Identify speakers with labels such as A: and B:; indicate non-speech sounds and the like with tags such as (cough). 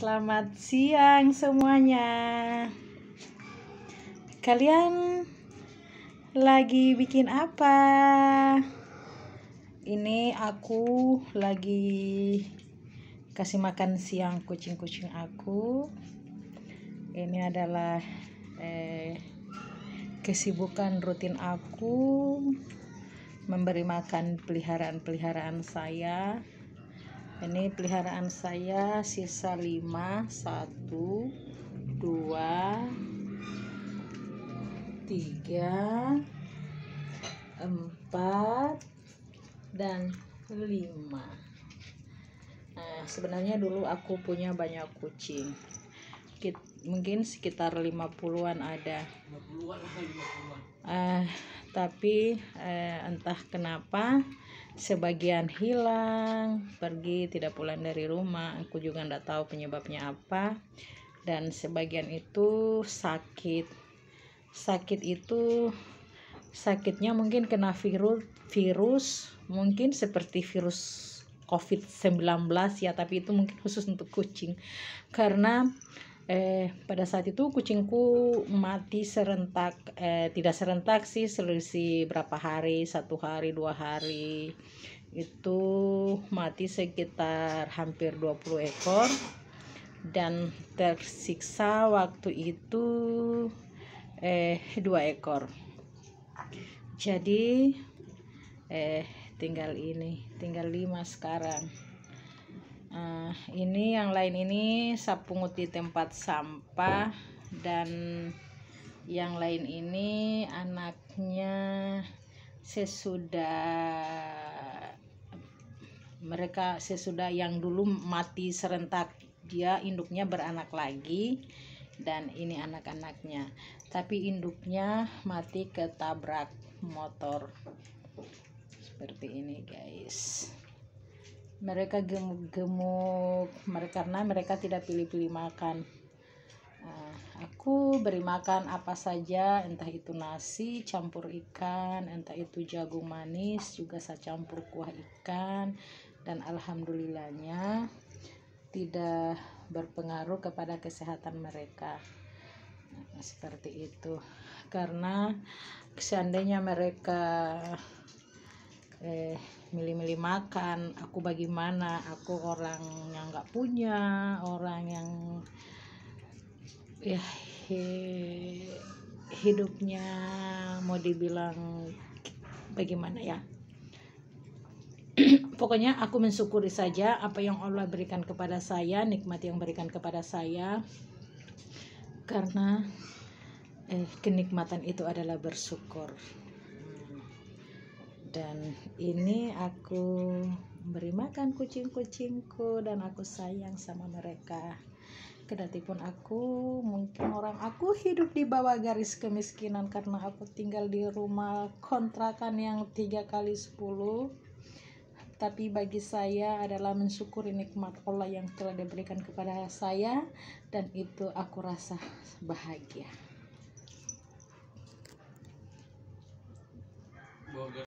A: Selamat siang semuanya. Kalian lagi bikin apa? Ini aku lagi kasih makan siang kucing-kucing aku. Ini adalah eh, kesibukan rutin aku memberi makan peliharaan-peliharaan saya ini peliharaan saya sisa 5 1 2 3 4 dan 5 nah, sebenarnya dulu aku punya banyak kucing mungkin sekitar 50-an ada 50 eh, tapi uh, entah kenapa sebagian hilang pergi tidak pulang dari rumah aku juga nggak tahu penyebabnya apa dan sebagian itu sakit sakit itu sakitnya mungkin kena virus virus mungkin seperti virus COVID-19 ya tapi itu mungkin khusus untuk kucing karena eh, pada saat itu kucingku mati serentak eh, tidak serentak sih selisih berapa hari satu hari dua hari itu mati sekitar hampir 20 ekor dan tersiksa waktu itu eh dua ekor jadi eh tinggal ini tinggal lima sekarang Nah, ini yang lain ini sapungut di tempat sampah dan yang lain ini anaknya sesudah mereka sesudah yang dulu mati serentak dia induknya beranak lagi dan ini anak-anaknya tapi induknya mati ketabrak motor seperti ini guys mereka gemuk-gemuk karena mereka tidak pilih-pilih makan nah, aku beri makan apa saja entah itu nasi campur ikan entah itu jagung manis juga saya campur kuah ikan dan alhamdulillahnya tidak berpengaruh kepada kesehatan mereka nah, seperti itu karena seandainya mereka eh milih-milih makan aku bagaimana aku orang yang nggak punya orang yang ya he, hidupnya mau dibilang bagaimana ya (clears throat) pokoknya aku mensyukuri saja apa yang Allah berikan kepada saya nikmat yang berikan kepada saya karena eh, kenikmatan itu adalah bersyukur dan ini aku beri makan kucing-kucingku dan aku sayang sama mereka kedatipun aku mungkin orang aku hidup di bawah garis kemiskinan karena aku tinggal di rumah kontrakan yang tiga kali 10 tapi bagi saya adalah mensyukuri nikmat Allah yang telah diberikan kepada saya dan itu aku rasa bahagia Boga.